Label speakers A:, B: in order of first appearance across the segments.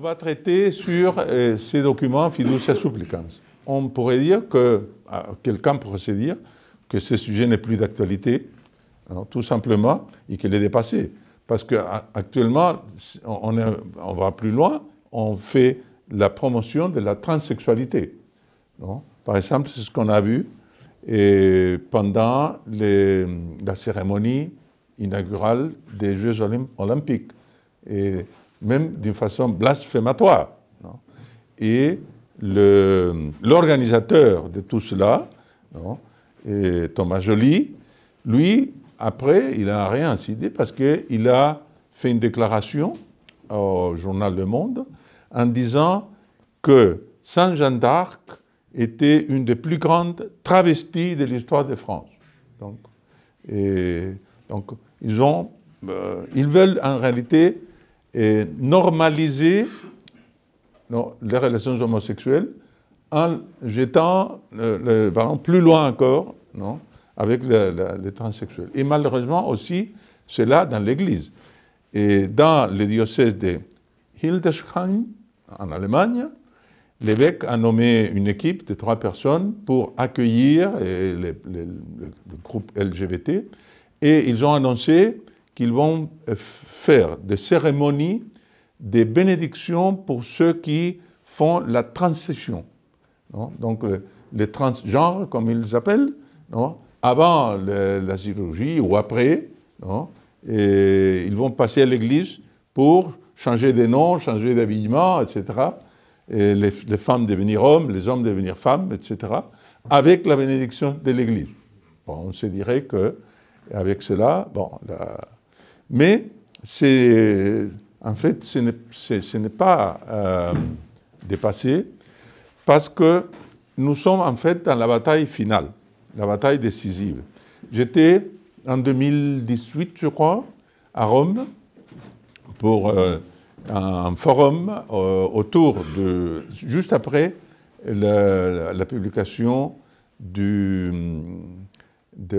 A: On va traiter sur euh, ces documents fiducia supplicans. On pourrait dire que, euh, quelqu'un pourrait se dire que ce sujet n'est plus d'actualité, hein, tout simplement, et qu'il est dépassé. Parce qu'actuellement, on, on va plus loin, on fait la promotion de la transsexualité. Par exemple, c'est ce qu'on a vu et pendant la cérémonie inaugurale des Jeux olympiques même d'une façon blasphématoire. et l'organisateur de tout cela, et Thomas Joly, lui, après, il n'a rien parce parce qu'il a fait une déclaration au journal Le Monde en disant que Saint jean d'Arc était une des plus grandes travesties de l'histoire de France. Donc, et, donc ils, ont, euh, ils veulent en réalité et normaliser les relations homosexuelles en jetant, le, plus loin encore, non, avec les transsexuels. Et malheureusement aussi, cela dans l'Église. Et dans le diocèse de Hildesheim, en Allemagne, l'évêque a nommé une équipe de trois personnes pour accueillir le groupe LGBT, et ils ont annoncé qu'ils vont euh, faire des cérémonies, des bénédictions pour ceux qui font la transition. Donc les transgenres, comme ils appellent, avant la chirurgie ou après, et ils vont passer à l'église pour changer de nom, changer d'habillement, etc. Et les, femmes devenir hommes, les hommes devenir femmes, etc. Avec la bénédiction de l'église. Bon, on se dirait que avec cela, bon, la, mais en fait, ce n'est pas euh, dépassé parce que nous sommes en fait dans la bataille finale, la bataille décisive. J'étais en 2018, je crois, à Rome pour euh, un forum euh, autour de, juste après la, publication de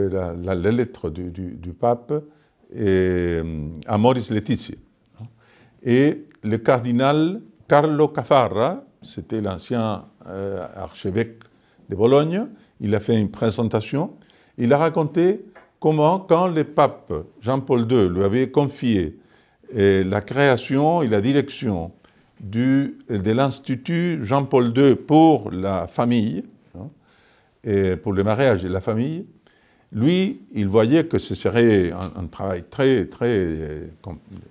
A: la, lettre du pape à euh, Maurice Letizia Et le cardinal Carlo Caffarra, c'était l'ancien euh, archevêque de Bologne, il a fait une présentation. Il a raconté comment, quand le pape Jean-Paul II lui avait confié euh, la création et la direction de l'Institut Jean-Paul II pour la famille, hein, et pour le mariage et la famille, lui, il voyait que ce serait un, travail très, très euh,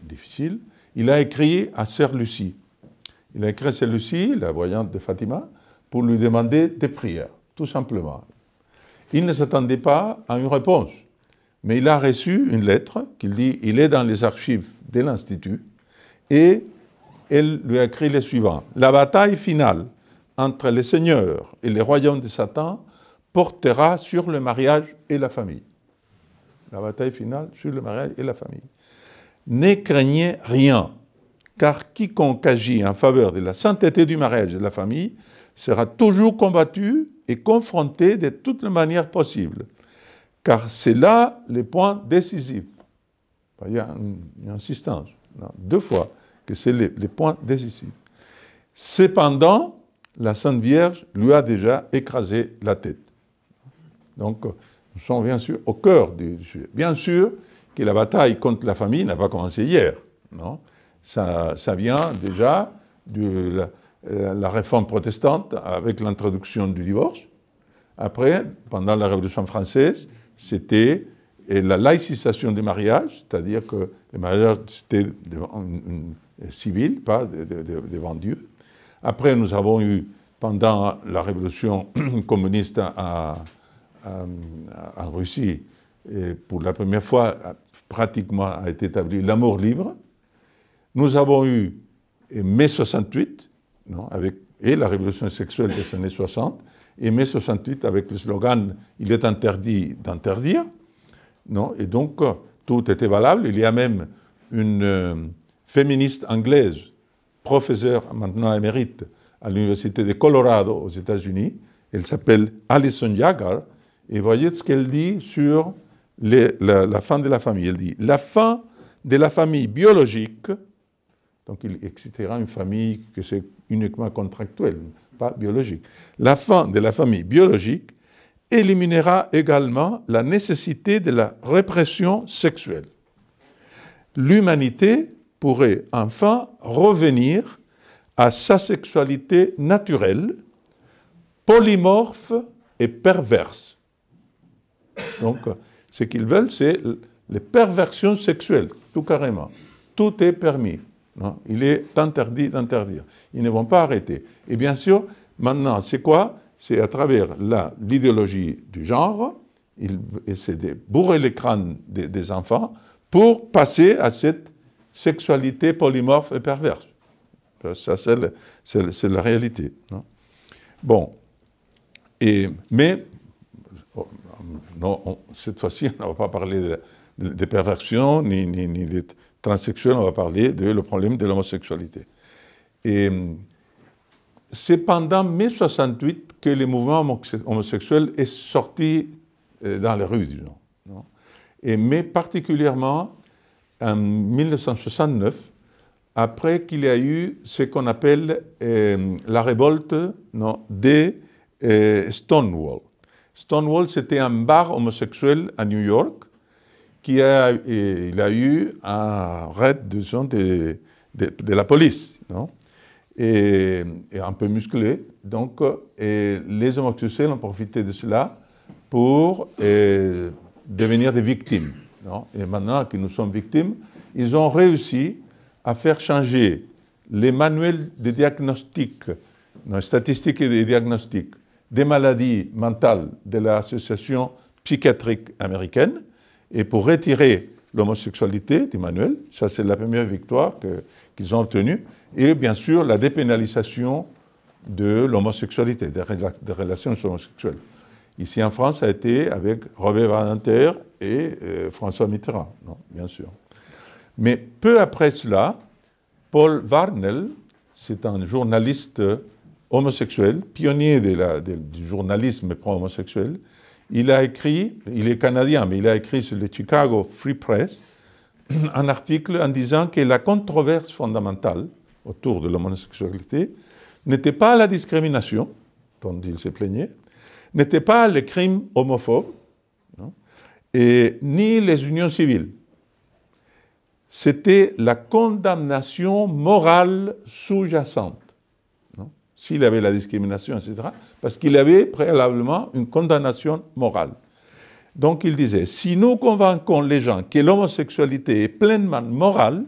A: difficile. Il a écrit à Sœur Lucie. Il a écrit à Sœur Lucie, la voyante de Fatima, pour lui demander des prières, tout simplement. Il ne s'attendait pas à une réponse, mais il a reçu une lettre qu'il dit il est dans les archives de l'Institut, et elle lui a écrit le suivant La bataille finale entre les seigneurs et les royaumes de Satan portera sur le mariage et la famille. La bataille finale sur le mariage et la famille. Ne craignez rien, car quiconque agit en faveur de la sainteté du mariage et de la famille sera toujours combattu et confronté de toutes les manières possibles, car c'est là le point décisif. Bah, il y a une insistance, deux fois, que c'est les points décisifs. Cependant, la Sainte Vierge lui a déjà écrasé la tête. Donc, nous sommes bien sûr au cœur du sujet. Bien sûr que la bataille contre la famille n'a pas commencé hier. Non ça, vient déjà de euh, la, réforme protestante avec l'introduction du divorce. Après, pendant la Révolution française, c'était la laïcisation des mariages, c'est-à-dire que les mariage c'était civil, pas devant Dieu. Après, nous avons eu, pendant la Révolution communiste à, euh, en Russie, pour la première fois, pratiquement a été établi l'amour libre. Nous avons eu mai 68, non, avec, et la révolution sexuelle des années 60, et mai 68 avec le slogan Il est interdit d'interdire. Non, et donc, tout était valable. Il y a même une euh, féministe anglaise, professeure maintenant émérite à l'Université de Colorado aux États-Unis. Elle s'appelle Alison Jagger et voyez ce qu'elle dit sur la, fin de la famille. Elle dit la fin de la famille biologique, donc il excitera une famille que c'est uniquement contractuelle, pas biologique. La fin de la famille biologique éliminera également la nécessité de la répression sexuelle. L'humanité pourrait enfin revenir à sa sexualité naturelle, polymorphe et perverse. Donc, ce qu'ils veulent, c'est les perversions sexuelles, tout carrément. Tout est permis. Il est interdit d'interdire. Ils ne vont pas arrêter. Et bien sûr, maintenant, c'est quoi C'est à travers l'idéologie du genre, ils essaient de bourrer les crânes des, enfants pour passer à cette sexualité polymorphe et perverse. Ça, c'est la réalité. bon. Et, mais non, cette fois-ci, on ne va pas parler de, de ni, ni, des transsexuels, on va parler du problème de l'homosexualité. Et c'est pendant mai 68 que le mouvement homosexuel est sorti euh, dans les rues, disons. Et mais particulièrement en 1969, après qu'il y a eu ce qu'on appelle euh, la révolte non, des Stonewalls. Euh, Stonewall. Stonewall, c'était un bar homosexuel à New York qui a, il a eu un raid de de, la police, non et, un peu musclé. Donc, euh, et les homosexuels ont profité de cela pour euh, devenir des victimes. Non et maintenant que nous sommes victimes, ils ont réussi à faire changer les manuels de diagnostic, les statistiques et de diagnostics des maladies mentales de l'Association psychiatrique américaine et pour retirer l'homosexualité d'Emmanuel. Ça, c'est la première victoire qu'ils ont obtenue. Et bien sûr, la dépénalisation de l'homosexualité, des, relations homosexuelles. Ici en France, ça a été avec Robert Badinter et euh, François Mitterrand, bien sûr. Mais peu après cela, Paul Varnel, c'est un journaliste homosexuel, pionnier du journalisme pro-homosexuel. Il a écrit, il est canadien, mais il a écrit sur le Chicago Free Press un article en disant que la controverse fondamentale autour de l'homosexualité n'était pas la discrimination, dont il se plaignait, n'était pas les crimes homophobes, et, ni les unions civiles. C'était la condamnation morale sous-jacente s'il y avait la discrimination, etc., parce qu'il y avait préalablement une condamnation morale. Donc il disait, si nous convainquons les gens que l'homosexualité est pleinement morale,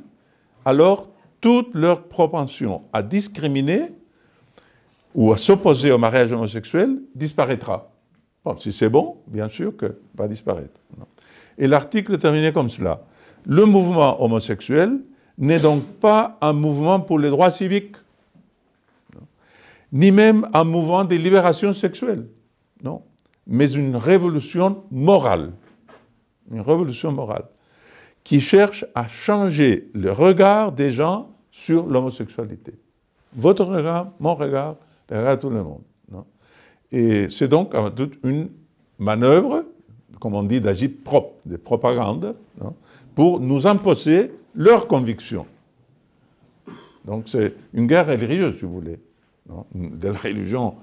A: alors toute leur propension à discriminer ou à s'opposer au mariage homosexuel disparaîtra. Bon, si c'est bon, bien sûr que va disparaître. Et l'article terminait comme cela. Le mouvement homosexuel n'est donc pas un mouvement pour les droits civiques ni même un mouvement de libération sexuelle, non, mais une révolution morale, une révolution morale, qui cherche à changer le regard des gens sur l'homosexualité. Votre regard, mon regard, le regard de tout le monde. Et c'est donc toute une manœuvre, comme on dit, d'agir propre, de propagande, pour nous imposer leurs convictions. Donc c'est une guerre religieuse, si vous voulez. Hein, de la religion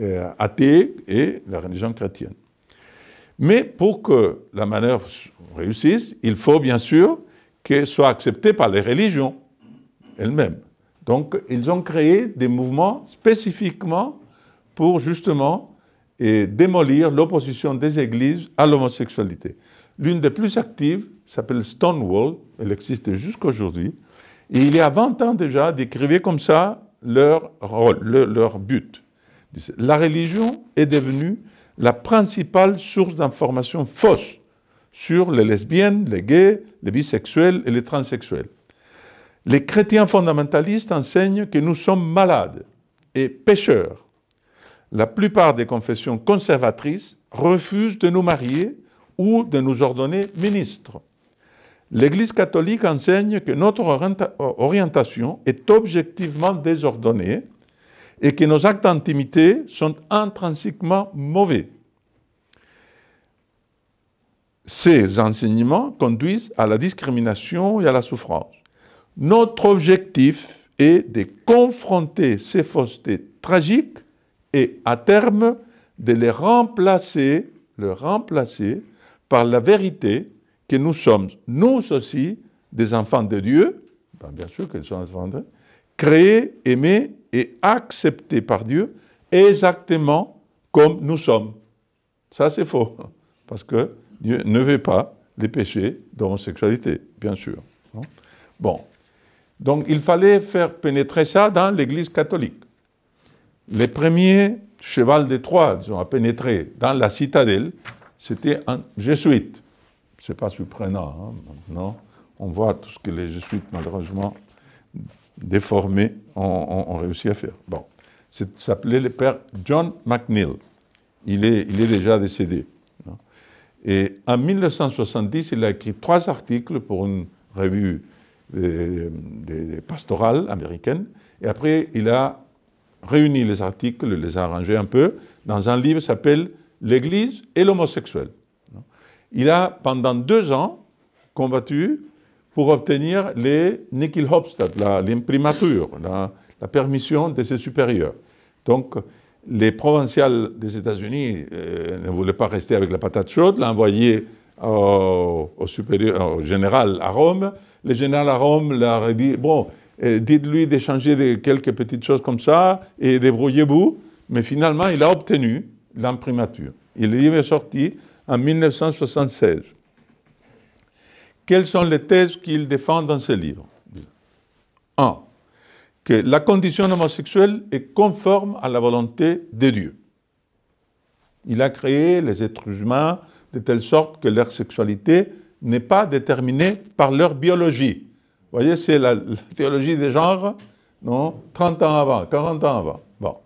A: euh, athée et la religion chrétienne. Mais pour que la manœuvre réussisse, il faut bien sûr qu'elle soit acceptée par les religions elles-mêmes. Donc, ils ont créé des mouvements spécifiquement pour justement euh, démolir l'opposition des églises à l'homosexualité. L'une des plus actives s'appelle Stonewall, elle existe jusqu'à aujourd'hui, Et il y a 20 ans déjà, décrivait comme ça leur rôle, leur but. La religion est devenue la principale source d'informations fausses sur les lesbiennes, les gays, les bisexuels et les transsexuels. Les chrétiens fondamentalistes enseignent que nous sommes malades et pécheurs. La plupart des confessions conservatrices refusent de nous marier ou de nous ordonner ministres l'Église catholique enseigne que notre orientation est objectivement désordonnée et que nos actes d'intimité sont intrinsèquement mauvais. Ces enseignements conduisent à la discrimination et à la souffrance. Notre objectif est de confronter ces faussetés tragiques et, à terme, de les remplacer, les remplacer par la vérité que nous sommes, nous aussi, des enfants de Dieu, ben, bien sûr qu'ils sont enfants de Dieu, créés, aimés et acceptés par Dieu exactement comme nous sommes. Ça, c'est faux, parce que Dieu ne veut pas les péchés d'homosexualité, bien sûr. Hein. Bon, donc il fallait faire pénétrer ça dans l'Église catholique. Les premiers cheval de Troie, disons, à pénétrer dans la citadelle, c'était un jésuite c'est pas surprenant. Hein, non on voit tout ce que les jésuites, malheureusement, déformés, ont, réussi à faire. Bon, c'est s'appelait le père John McNeil. Il est, il est déjà décédé. Et en 1970, il a écrit trois articles pour une revue euh, des, américaine. pastorales américaines. Et après, il a réuni les articles, les a arrangés un peu, dans un livre qui s'appelle L'Église et l'homosexuel. Il a, pendant deux ans, combattu pour obtenir les nickel Hopstad, l'imprimature, la, la, permission de ses supérieurs. Donc, les provinciales des États-Unis euh, ne voulaient pas rester avec la patate chaude, l'ont envoyé au, supérieur, au, général à Rome. Le général à Rome leur a dit Bon, euh, dites-lui d'échanger quelques petites choses comme ça et débrouillez-vous. Mais finalement, il a obtenu l'imprimature. Il est sorti en 1976. Quelles sont les thèses qu'il défend dans ce livre 1. Que la condition homosexuelle est conforme à la volonté de Dieu. Il a créé les êtres humains de telle sorte que leur sexualité n'est pas déterminée par leur biologie. Vous voyez, c'est la, théologie des genres, non 30 ans avant, 40 ans avant. Bon.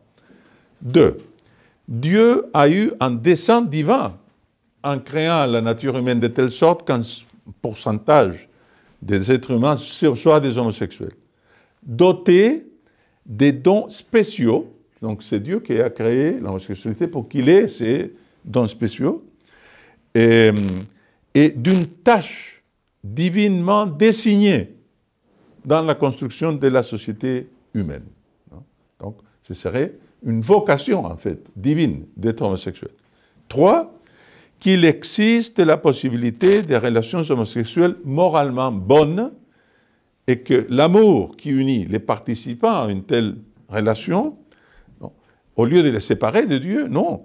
A: Dieu a eu un dessein divin en créant la nature humaine de telle sorte qu'un pourcentage des êtres humains soit des homosexuels, dotés des dons spéciaux. Donc c'est Dieu qui a créé l'homosexualité pour qu'il ait ces dons spéciaux. Et, d'une tâche divinement désignée dans la construction de la société humaine. Hein. Donc ce serait une vocation, en fait, divine d'être homosexuel. Trois, qu'il existe la possibilité des relations homosexuelles moralement bonnes et que l'amour qui unit les participants à une telle relation, au lieu de les séparer de Dieu, non,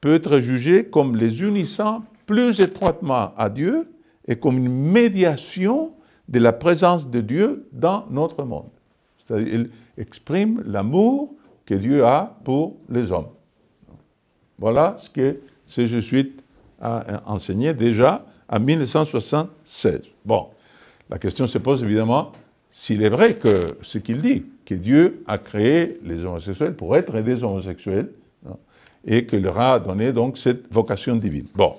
A: peut être jugé comme les unissant plus étroitement à Dieu et comme une médiation de la présence de Dieu dans notre monde. C'est-à-dire, il exprime l'amour que Dieu a pour les hommes. Voilà ce que je suis a euh, enseigné déjà en 1976. Bon, la question se pose évidemment s'il est vrai que ce qu'il dit, que Dieu a créé les homosexuels pour être des homosexuels, hein, et qu'il leur a donné donc cette vocation divine. Bon,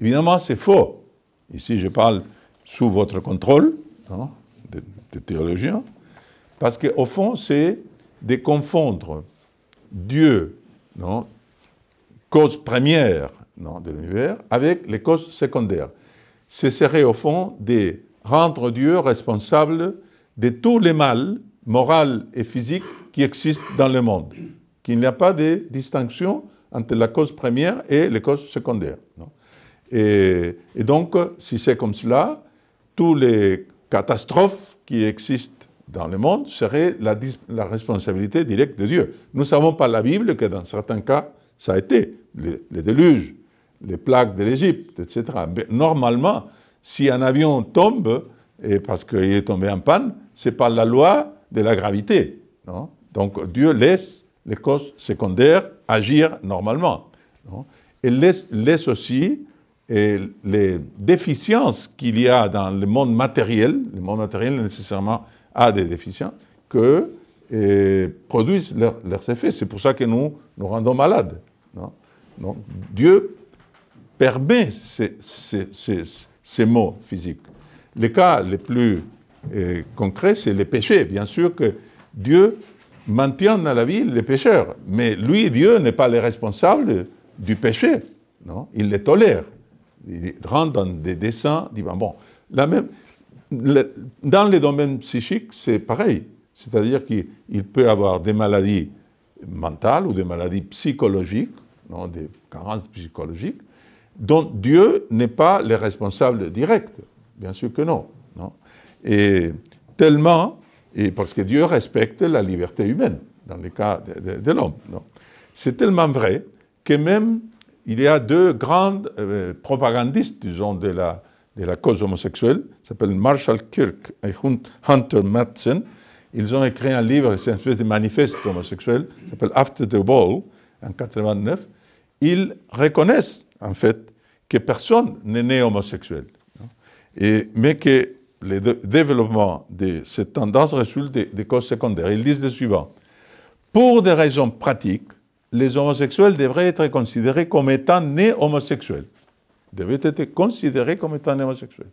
A: évidemment c'est faux. Ici je parle sous votre contrôle hein, des théologiens, parce qu'au fond c'est de confondre Dieu, non, cause première non, de l'univers avec les causes secondaires. Ce serait au fond de rendre Dieu responsable de tous les mâles moraux et physiques qui existent dans le monde, qu'il n'y a pas de distinction entre la cause première et les causes secondaires. et, donc, si c'est comme cela, toutes les catastrophes qui existent dans le monde seraient la, la responsabilité directe de Dieu. Nous savons par la Bible que dans certains cas, ça a été les le déluge, les plaques de l'Égypte, etc. Mais normalement, si un avion tombe, et parce qu'il est tombé en panne, c'est pas la loi de la gravité. Donc Dieu laisse les causes secondaires agir normalement. Il laisse, aussi les déficiences qu'il y a dans le monde matériel, le monde matériel nécessairement a des déficiences, que produisent leurs effets. C'est pour ça que nous nous rendons malades. Donc, Dieu permet ces, ces, mots physiques. Le cas le plus euh, concret, c'est le péché. Bien sûr que Dieu maintient dans la vie les pécheurs, mais lui, Dieu, n'est pas le responsable du péché. Non il les tolère. Il rentre dans des dessins, dit bon, la même, le, dans les domaines psychiques, c'est pareil. C'est-à-dire qu'il peut avoir des maladies mentales ou des maladies psychologiques, non, des carences psychologiques, donc, Dieu n'est pas le responsable direct. Bien sûr que non. et tellement, et parce que Dieu respecte la liberté humaine dans le cas de, l'homme. C'est tellement vrai que même il y a deux grandes euh, propagandistes, disons, de la, de la cause homosexuelle, s'appellent Marshall Kirk et Hunter Madsen. Ils ont écrit un livre, c'est une espèce de manifeste homosexuel, s'appelle After the Ball, en 89. Ils reconnaissent en fait, que personne n'est né homosexuel. Hein. mais que le développement de cette tendance résulte des, causes secondaires. Ils disent le suivant. Pour des raisons pratiques, les homosexuels devraient être considérés comme étant nés homosexuels. devraient être considérés comme étant homosexuels.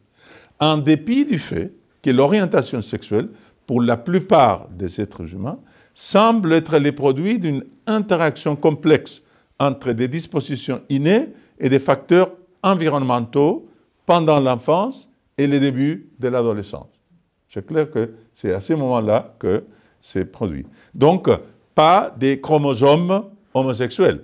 A: En dépit du fait que l'orientation sexuelle, pour la plupart des êtres humains, semble être le produit d'une interaction complexe entre des dispositions innées et des facteurs environnementaux pendant l'enfance et les débuts de l'adolescence. C'est clair que c'est à ces moments-là que c'est produit. Donc, pas des chromosomes homosexuels.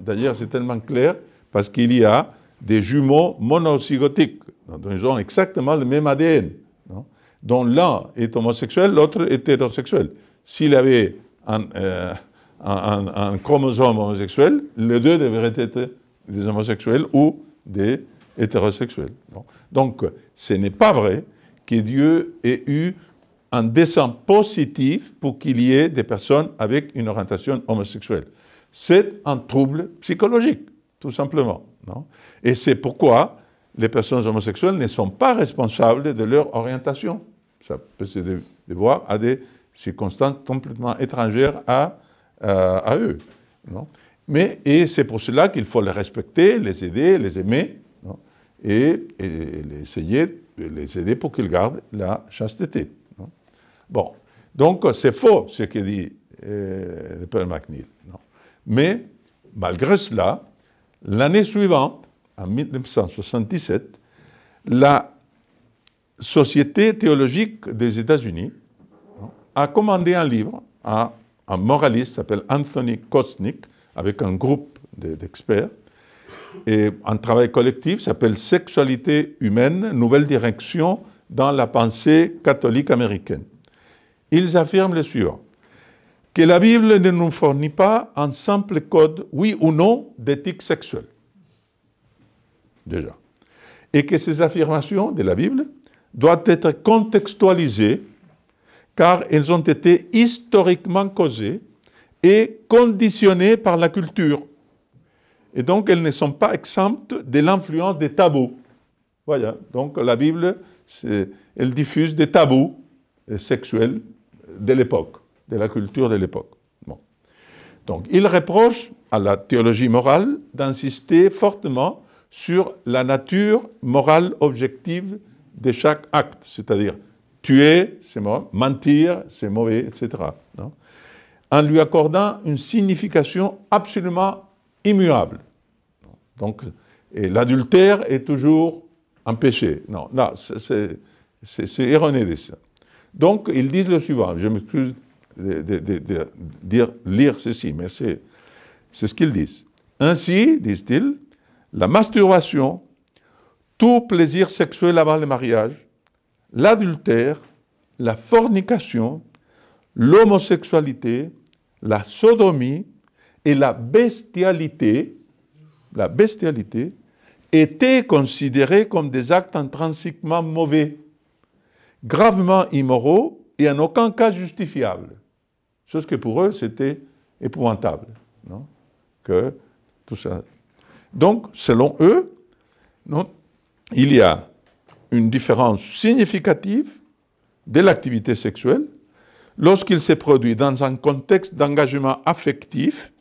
A: D'ailleurs, c'est tellement clair parce qu'il y a des jumeaux monocygotiques, dont ils ont exactement le même ADN, dont l'un est homosexuel, l'autre est hétérosexuel. S'il avait un, euh, un, chromosome homosexuel, les deux devraient être des homosexuels ou des hétérosexuels. Donc, ce n'est pas vrai que Dieu ait eu un dessin positif pour qu'il y ait des personnes avec une orientation homosexuelle. C'est un trouble psychologique, tout simplement. Et c'est pourquoi les personnes homosexuelles ne sont pas responsables de leur orientation. Ça peut se devoir à des circonstances complètement étrangères à, euh, à eux. Non mais, et c'est pour cela qu'il faut les respecter, les aider, les aimer, et, essayer les aider pour qu'ils gardent la chasteté. bon, donc c'est faux ce que dit euh, le père MacNeil. Mais, malgré cela, l'année suivante, en 1977, la Société théologique des États-Unis a commandé un livre à un moraliste qui s'appelle Anthony Kosnick, avec un groupe d'experts. Et un travail collectif s'appelle Sexualité humaine, nouvelle direction dans la pensée catholique américaine. Ils affirment le suivant que la Bible ne nous fournit pas un simple code, oui ou non, d'éthique sexuelle. Déjà. Et que ces affirmations de la Bible doivent être contextualisées car elles ont été historiquement causées est conditionnée par la culture. Et donc, elles ne sont pas exemptes de l'influence des tabous. Voilà, donc la Bible, elle diffuse des tabous euh, sexuels de l'époque, de la culture de l'époque. Bon. Donc, il reproche à la théologie morale d'insister fortement sur la nature morale objective de chaque acte, c'est-à-dire tuer, c'est mauvais, mentir, c'est mauvais, etc. Non en lui accordant une signification absolument immuable. Donc, l'adultère est toujours un péché. Non, non, c'est erroné de ça. Donc, ils disent le suivant, je m'excuse de, dire, lire ceci, mais c'est ce qu'ils disent. Ainsi, disent-ils, la masturbation, tout plaisir sexuel avant le mariage, l'adultère, la fornication, l'homosexualité, la sodomie et la bestialité, la bestialité, étaient considérés comme des actes intrinsèquement mauvais, gravement immoraux et en aucun cas justifiables. Chose que pour eux, c'était épouvantable. que tout ça. Donc, selon eux, il y a une différence significative de l'activité sexuelle lorsqu'il se produit dans un contexte d'engagement affectif,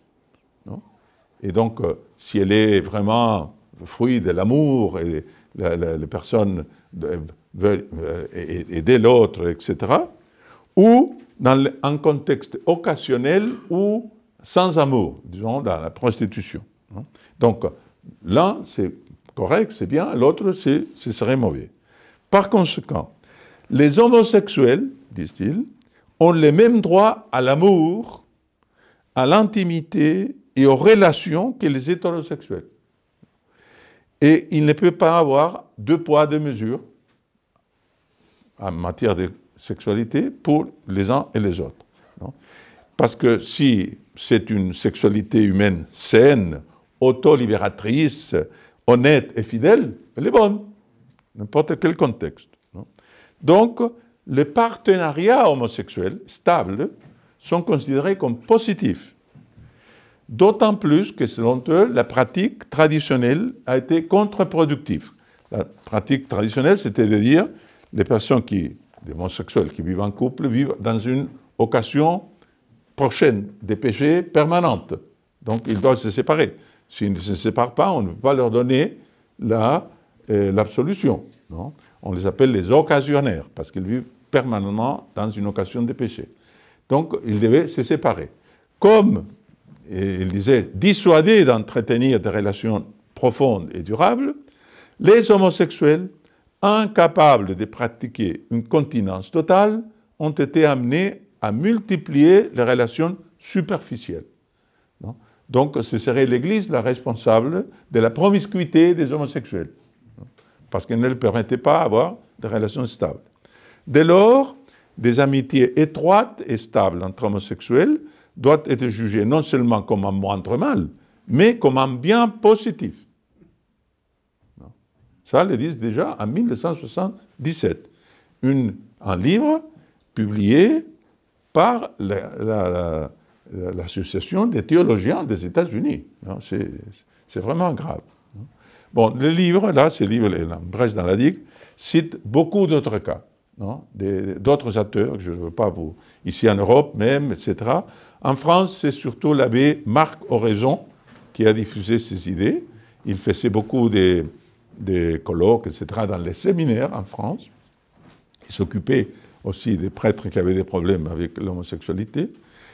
A: et donc euh, si elle est vraiment fruit de l'amour et les personnes veulent aider euh, l'autre, etc., ou dans un contexte occasionnel ou sans amour, disons dans la prostitution. donc l'un, c'est correct, c'est bien, l'autre, ce serait mauvais. Par conséquent, les homosexuels, disent-ils, ont les mêmes droits à l'amour, à l'intimité et aux relations que les hétérosexuels. Et il ne peut pas avoir deux poids, deux mesures en matière de sexualité pour les uns et les autres. Parce que si c'est une sexualité humaine saine, auto libératrice, honnête et fidèle, elle est bonne, n'importe quel contexte. Donc, les partenariats homosexuels stables sont considérés comme positifs. D'autant plus que, selon eux, la pratique traditionnelle a été contre-productive. La pratique traditionnelle, c'était de dire les personnes qui, qui vivent en couple vivent dans une occasion prochaine des péchés permanente. Donc, ils doivent se séparer. S'ils ne se séparent pas, on ne peut pas leur donner euh, l'absolution. on les appelle les occasionnaires parce qu'ils vivent permanemment dans une occasion de péché. Donc, ils devaient se séparer. Comme, il disait, dissuadés d'entretenir des relations profondes et durables, les homosexuels, incapables de pratiquer une continence totale, ont été amenés à multiplier les relations superficielles. Donc, ce serait l'Église la responsable de la promiscuité des homosexuels, parce qu'elle ne leur permettait pas d'avoir des relations stables. Dès lors, des amitiés étroites et stables entre homosexuels doivent être jugées non seulement comme un moindre mal, mais comme un bien positif. Ça le disent déjà en 1977. un livre publié par l'Association des théologiens des États-Unis. C'est vraiment grave. Bon, le livre, là, ce livre, Brèche dans la digue, cite beaucoup d'autres cas d'autres acteurs, je ne veux pas vous... Ici en Europe même, etc. En France, c'est surtout l'abbé Marc Oraison qui a diffusé ses idées. Il faisait beaucoup de colloques, etc., dans les séminaires en France. Il s'occupait aussi des prêtres qui avaient des problèmes avec l'homosexualité.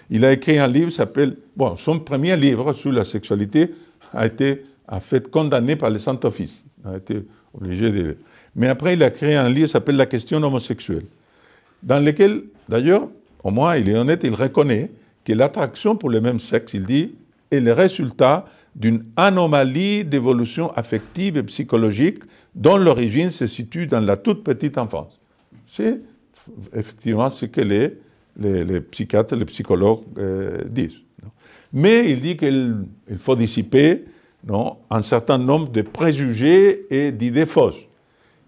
A: Il a écrit un livre s'appelle... Bon, son premier livre sur la sexualité a été en fait condamné par le Saint-Office. a été obligé de mais après, il a créé un livre qui s'appelle La question homosexuelle, dans lequel, d'ailleurs, au moins, il est honnête, il reconnaît que l'attraction pour le même sexe, il dit, est le résultat d'une anomalie d'évolution affective et psychologique dont l'origine se situe dans la toute petite enfance. C'est effectivement ce que les, les, psychiatres, les psychologues euh, disent. Mais il dit qu'il faut dissiper non, un certain nombre de préjugés et d'idées fausses.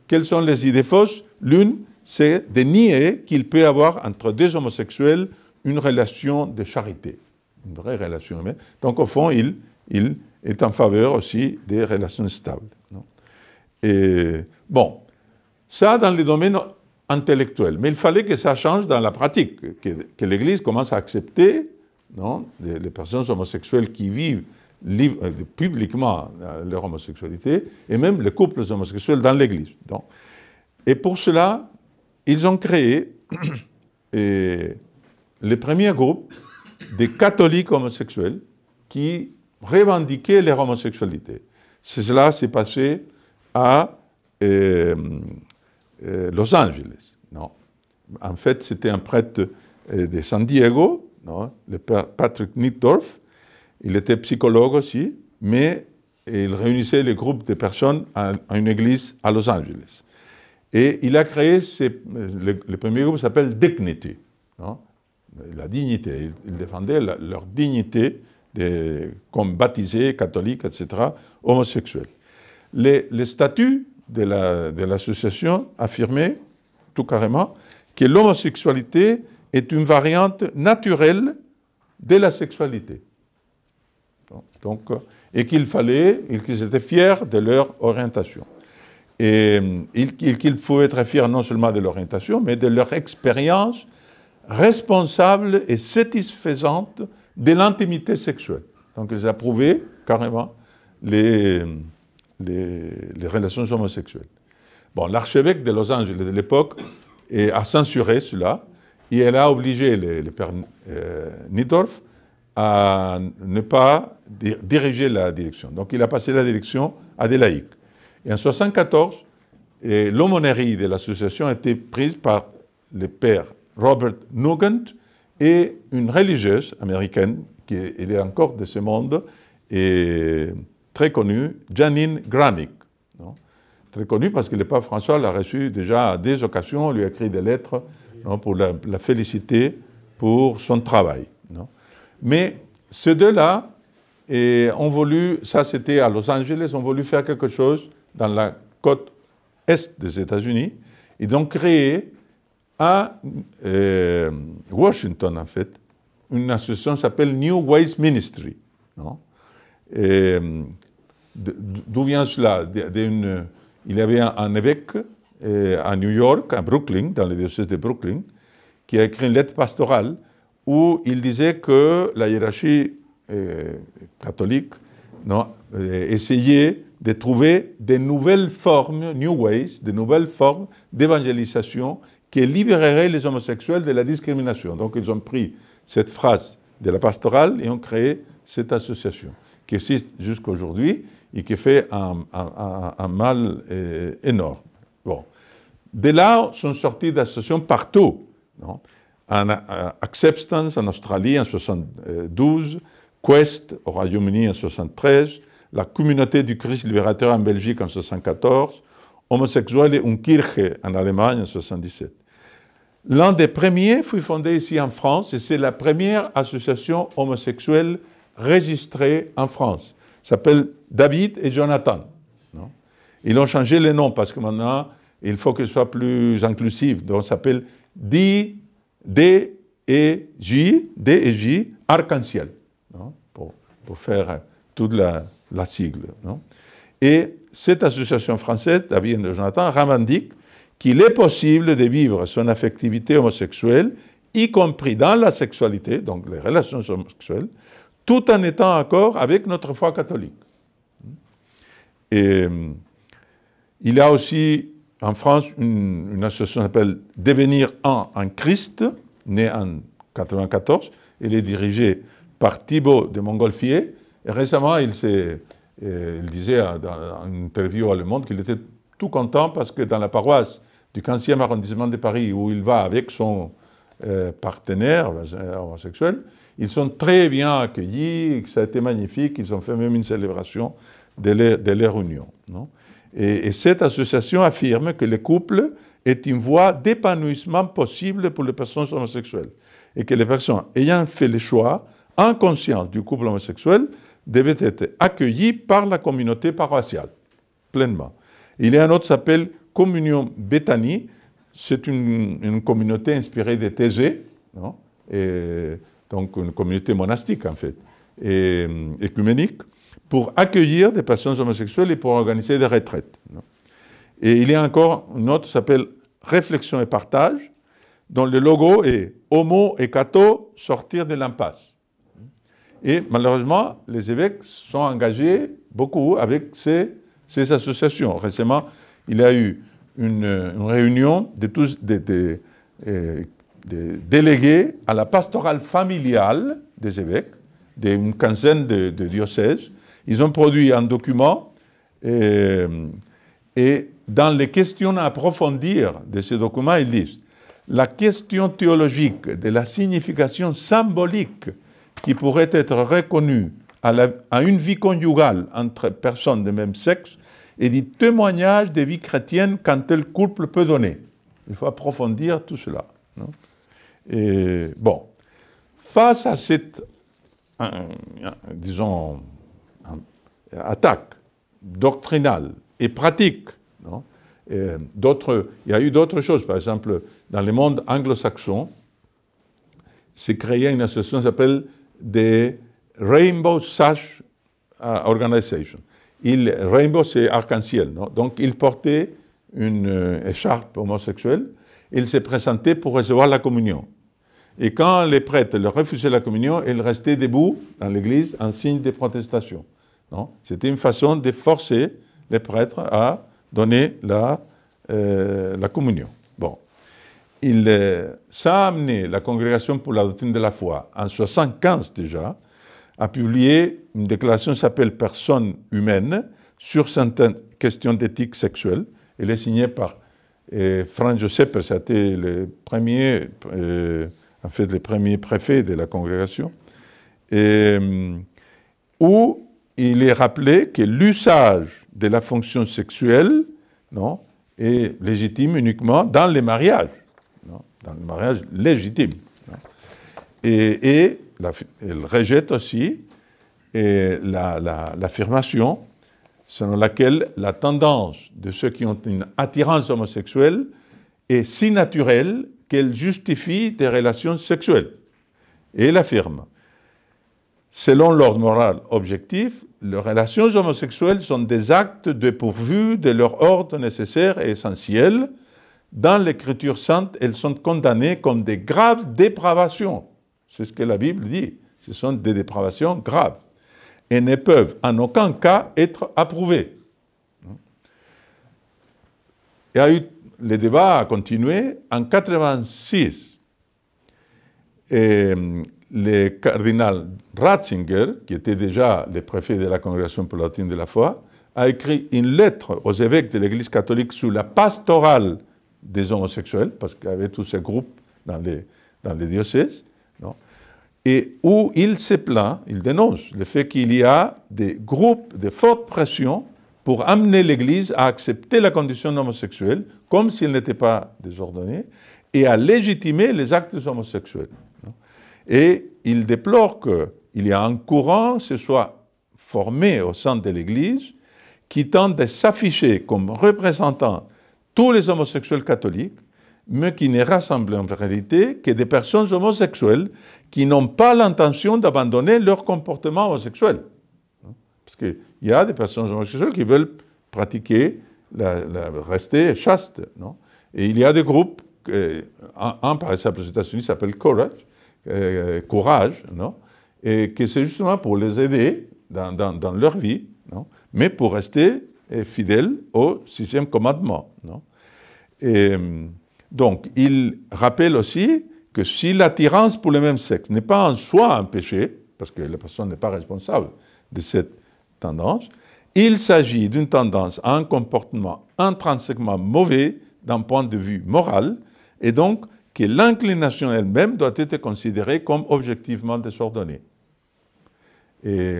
A: Quelles sont les idées fausses L'une, c'est de nier qu'il peut avoir entre deux homosexuels une relation de charité, une vraie relation humaine. Donc au fond, il, est en faveur aussi des relations stables. Et bon, ça dans les domaines intellectuels. Mais il fallait que ça change dans la pratique, que, l'Église commence à accepter non, les personnes homosexuelles qui vivent euh, publiquement euh, leur homosexualité, et même les couples homosexuels dans l'Église. Donc. Et pour cela, ils ont créé et, les premiers groupes des catholiques homosexuels qui revendiquaient leur homosexualité. Cela s'est passé à euh, Los Angeles. Non. En fait, c'était un prêtre de San Diego, le père Patrick Nittdorf, il était psychologue aussi, mais il réunissait les groupes de personnes à, une église à Los Angeles. Et il a créé, le, premier groupe s'appelle Dignity, hein. la dignité. Il, défendait leur dignité comme baptisés, catholiques, etc., homosexuels. Les, statut statuts de l'association la, affirmaient tout carrément que l'homosexualité est une variante naturelle de la sexualité. Donc, euh, et qu'il fallait, qu'ils étaient fiers de leur orientation. Et euh, qu'il faut être fier non seulement de l'orientation, mais de leur expérience responsable et satisfaisante de l'intimité sexuelle. Donc ils approuvaient carrément les, les, relations homosexuelles. Bon, l'archevêque de Los Angeles de l'époque a censuré cela et elle a obligé le, père euh, Nidorf à ne pas diriger la direction. Donc il a passé la direction à des laïcs. Et en 1974, l'aumônerie de l'association a été prise par le père Robert Nugent et une religieuse américaine, qui est, encore de ce monde, et très connue, Janine Gramick. très connue parce que le pape François l'a reçue déjà à des occasions, lui a écrit des lettres pour la féliciter pour son travail. Mais ces deux-là ont voulu, ça c'était à Los Angeles, ont voulu faire quelque chose dans la côte est des États-Unis. et donc créé à euh, Washington, en fait, une association qui s'appelle New Ways Ministry. Euh, d'où vient cela Il y avait un, évêque euh, à New York, à Brooklyn, dans le diocèse de Brooklyn, qui a écrit une lettre pastorale où il disait que la hiérarchie euh, catholique euh, essayait de trouver des nouvelles formes, new ways, de nouvelles formes d'évangélisation qui libéreraient les homosexuels de la discrimination. Donc ils ont pris cette phrase de la pastorale et ont créé cette association qui existe jusqu'à aujourd'hui et qui fait un, mal euh, énorme. Bon. De là, sont sorties d'associations partout. Non euh, acceptance en Australie en 72, Quest au Royaume-Uni en 73, la communauté du Christ libérateur en Belgique en 1974, Homosexuel et Kirche en Allemagne en 77. L'un des premiers fut fondé ici en France et c'est la première association homosexuelle registrée en France. s'appelle David et Jonathan. ils ont changé les noms parce que maintenant, il faut que soit plus inclusif. Donc, ça s'appelle D et J, D et J, arc-en-ciel, pour, pour, faire toute la, la sigle. Non et cette association française, David de Jonathan, revendique qu'il est possible de vivre son affectivité homosexuelle, y compris dans la sexualité, donc les relations homosexuelles, tout en étant en accord avec notre foi catholique. Et euh, il a aussi en France une, association s'appelle Devenir un en Christ, née en 1994. Elle est dirigée par Thibaut de Montgolfier. récemment, il, disait dans une interview à Le Monde qu'il était tout content parce que dans la paroisse du 15e arrondissement de Paris, où il va avec son euh, partenaire euh, homosexuel, ils sont très bien accueillis, ça a été magnifique, ils ont fait même une célébration de leur, union. Non et, cette association affirme que le couple est une voie d'épanouissement possible pour les personnes homosexuelles et que les personnes ayant fait le choix en conscience du couple homosexuel devaient être accueillies par la communauté paroissiale, pleinement. Il y a un autre qui s'appelle Communion Bethanie. c'est une, une, communauté inspirée des Thésées, donc une communauté monastique en fait, et, écuménique. Euh, pour accueillir des patients homosexuels et pour organiser des retraites. Et il y a encore une autre qui s'appelle Réflexion et partage, dont le logo est Homo et Cato, sortir de l'impasse. Et malheureusement, les évêques sont engagés beaucoup avec ces, associations. Récemment, il y a eu une, réunion de tous euh, des, délégués à la pastorale familiale des évêques, d'une quinzaine de, de diocèses, ils ont produit un document euh, et, dans les questions à approfondir de ce document, ils disent la question théologique de la signification symbolique qui pourrait être reconnue à, une vie conjugale entre personnes de même sexe et du témoignage des vies chrétiennes qu'un tel couple peut donner. Il faut approfondir tout cela. et, bon, face à cette, disons, euh, attaque, doctrinale et pratique. il y a eu d'autres choses. Par exemple, dans le monde anglo-saxon, s'est créée une association qui s'appelle des Rainbow Sash euh, Organization. Rainbow, c'est arc-en-ciel. Donc, il portait une euh, écharpe homosexuelle. Il se présenté pour recevoir la communion. Et quand les prêtres leur refusaient la communion, ils restaient debout dans l'église en signe de protestation. C'était une façon de forcer les prêtres à donner la, euh, la communion. Bon. Il, euh, ça a amené la Congrégation pour la doctrine de la foi, en 1975 déjà, à publier une déclaration qui s'appelle Personne humaine sur certaines questions d'éthique sexuelle. Elle est signée par euh, Franz Giuseppe, c'était le premier, euh, en fait, le premier préfet de la Congrégation. Et, où il est rappelé que l'usage de la fonction sexuelle non, est légitime uniquement dans les mariages, dans le mariage légitime. Et, elle rejette aussi l'affirmation selon laquelle la tendance de ceux qui ont une attirance homosexuelle est si naturelle qu'elle justifie des relations sexuelles. Et elle affirme, selon l'ordre moral objectif, les relations homosexuelles sont des actes dépourvus de leur ordre nécessaire et essentiel. Dans l'Écriture sainte, elles sont condamnées comme des graves dépravations. C'est ce que la Bible dit. Ce sont des dépravations graves et ne peuvent en aucun cas être approuvées. Il y a eu, le débat a continué en 86. Et le cardinal Ratzinger, qui était déjà le préfet de la Congrégation pour la de la foi, a écrit une lettre aux évêques de l'Église catholique sur la pastorale des homosexuels, parce qu'il y avait tous ces groupes dans les, diocèses, et où il se plaint, il dénonce le fait qu'il y a des groupes de forte pression pour amener l'Église à accepter la condition homosexuelle comme s'il n'était pas désordonné et à légitimer les actes homosexuels. Et il déplore qu'il y a un courant, ce soit formé au sein de l'Église, qui tente de s'afficher comme représentant tous les homosexuels catholiques, mais qui ne rassemble en réalité que des personnes homosexuelles qui n'ont pas l'intention d'abandonner leur comportement homosexuel. Parce qu'il y a des personnes homosexuelles qui veulent pratiquer, rester chastes. Non Et il y a des groupes, euh, un par exemple aux États-Unis s'appelle Courage, euh, courage, et que c'est justement pour les aider dans, leur vie, mais pour rester euh, fidèles au sixième commandement. donc, il rappelle aussi que si l'attirance pour le même sexe n'est pas en soi un péché, parce que la personne n'est pas responsable de cette tendance, il s'agit d'une tendance à un comportement intrinsèquement mauvais d'un point de vue moral, et donc que l'inclination elle-même doit être considérée comme objectivement désordonnée. Et,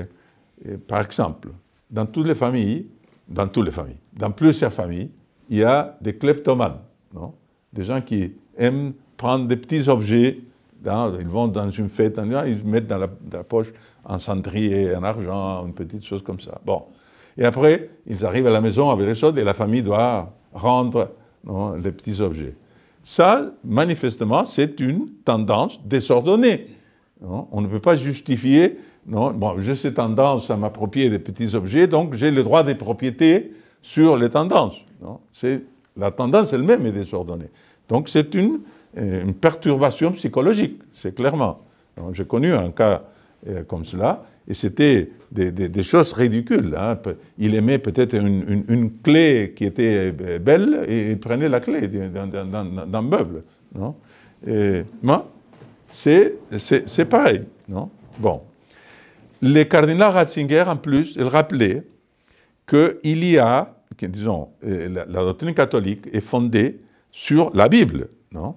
A: et par exemple, dans toutes les familles, dans toutes les familles, dans plusieurs familles, il y a des kleptomanes, non des gens qui aiment prendre des petits objets. ils vont dans une fête, ils mettent dans la, poche un cendrier, un argent, une petite chose comme ça. Bon. Et après, ils arrivent à la maison avec les choses et la famille doit rendre les petits objets. Ça, manifestement, c'est une tendance désordonnée. on ne peut pas justifier, non, bon, j'ai sais tendance à m'approprier des petits objets, donc j'ai le droit des propriétés sur les tendances. Non la tendance elle-même est désordonnée. Donc c'est une euh, perturbation psychologique, c'est clairement. J'ai connu un cas euh, comme cela, et c'était des, choses ridicules. Hein. Il aimait peut-être une, clé qui était euh, belle et il prenait la clé d'un meuble. Non c'est pareil. bon. Le cardinal Ratzinger, en plus, il rappelait qu'il y a, disons, euh, la, doctrine catholique est fondée sur la Bible, non